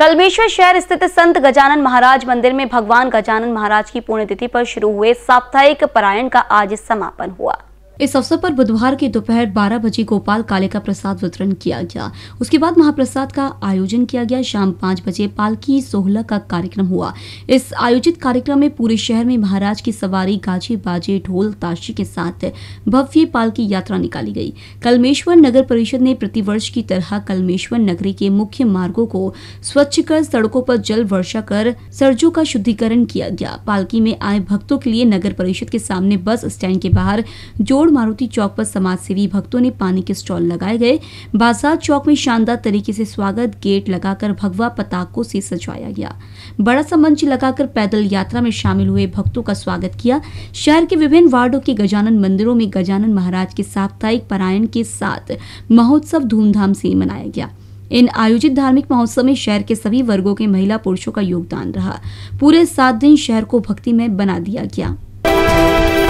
कलमेश्वर शहर स्थित संत गजानन महाराज मंदिर में भगवान गजानन महाराज की पुण्यतिथि पर शुरू हुए साप्ताहिक परायण का आज समापन हुआ इस अवसर पर बुधवार के दोपहर बारह बजे गोपाल काले का प्रसाद वितरण किया गया उसके बाद महाप्रसाद का आयोजन किया गया शाम पांच बजे पालकी सोहला का कार्यक्रम हुआ इस आयोजित कार्यक्रम में पूरे शहर में महाराज की सवारी गाजे बाजे ढोल ताशी के साथ भव्य पालकी यात्रा निकाली गई कलमेश्वर नगर परिषद ने प्रतिवर्ष की तरह कलमेश्वर नगरी के मुख्य मार्गो को स्वच्छ कर सड़कों पर जल वर्षा कर सरजों का शुद्धिकरण किया गया पालकी में आए भक्तों के लिए नगर परिषद के सामने बस स्टैंड के बाहर जोड़ रोड मारुति चौक पर समाजसेवी भक्तों ने पानी के स्टॉल लगाए गए बाजार चौक में शानदार तरीके से स्वागत गेट लगाकर भगवा पताकों से सजाया गया बड़ा सा मंच लगाकर पैदल यात्रा में शामिल हुए भक्तों का स्वागत किया शहर के विभिन्न वार्डो के गजानन मंदिरों में गजानन महाराज के साप्ताहिक पारायण के साथ महोत्सव धूमधाम से मनाया गया इन आयोजित धार्मिक महोत्सव में शहर के सभी वर्गों के महिला पुरुषों का योगदान रहा पूरे सात दिन शहर को भक्तिमय बना दिया गया